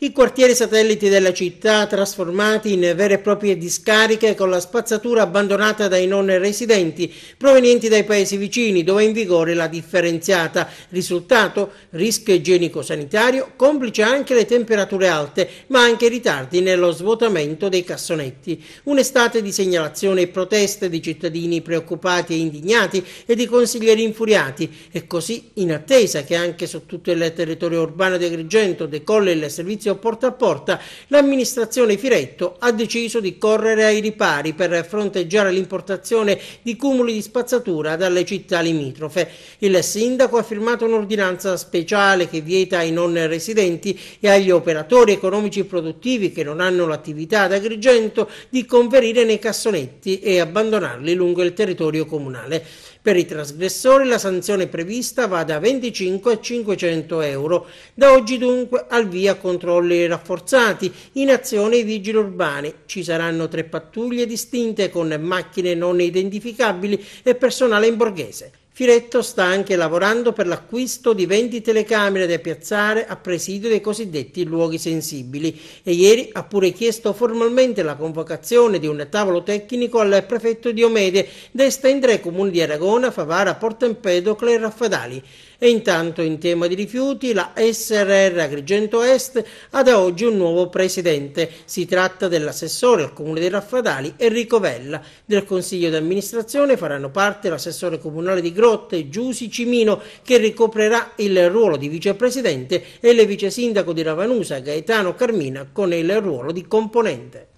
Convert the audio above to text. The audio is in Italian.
i quartieri satelliti della città trasformati in vere e proprie discariche con la spazzatura abbandonata dai non residenti provenienti dai paesi vicini dove è in vigore la differenziata. Risultato? Rischio igienico-sanitario, complice anche le temperature alte ma anche i ritardi nello svuotamento dei cassonetti. Un'estate di segnalazione e proteste di cittadini preoccupati e indignati e di consiglieri infuriati e così in attesa che anche su tutto il territorio urbano di Agrigento decolle il servizio servizio porta a porta, l'amministrazione Firetto ha deciso di correre ai ripari per fronteggiare l'importazione di cumuli di spazzatura dalle città limitrofe. Il sindaco ha firmato un'ordinanza speciale che vieta ai non residenti e agli operatori economici produttivi che non hanno l'attività ad Agrigento di conferire nei cassonetti e abbandonarli lungo il territorio comunale. Per i trasgressori la sanzione prevista va da 25 a 500 euro. Da oggi dunque al via controllo controlli rafforzati, in azione i vigili urbani. Ci saranno tre pattuglie distinte con macchine non identificabili e personale in borghese. Firetto sta anche lavorando per l'acquisto di 20 telecamere da piazzare a presidio dei cosiddetti luoghi sensibili e ieri ha pure chiesto formalmente la convocazione di un tavolo tecnico al prefetto Diomede Omede da estendere ai comuni di Aragona, Favara, Portempedocle e Raffadali. E intanto in tema di rifiuti la SRR Agrigento Est ha da oggi un nuovo presidente. Si tratta dell'assessore al comune di Raffadali Enrico Vella. Del consiglio di amministrazione faranno parte l'assessore comunale di Grosso Grotte, Giusi Cimino, che ricoprerà il ruolo di vicepresidente, e il vice sindaco di Ravanusa, Gaetano Carmina, con il ruolo di componente.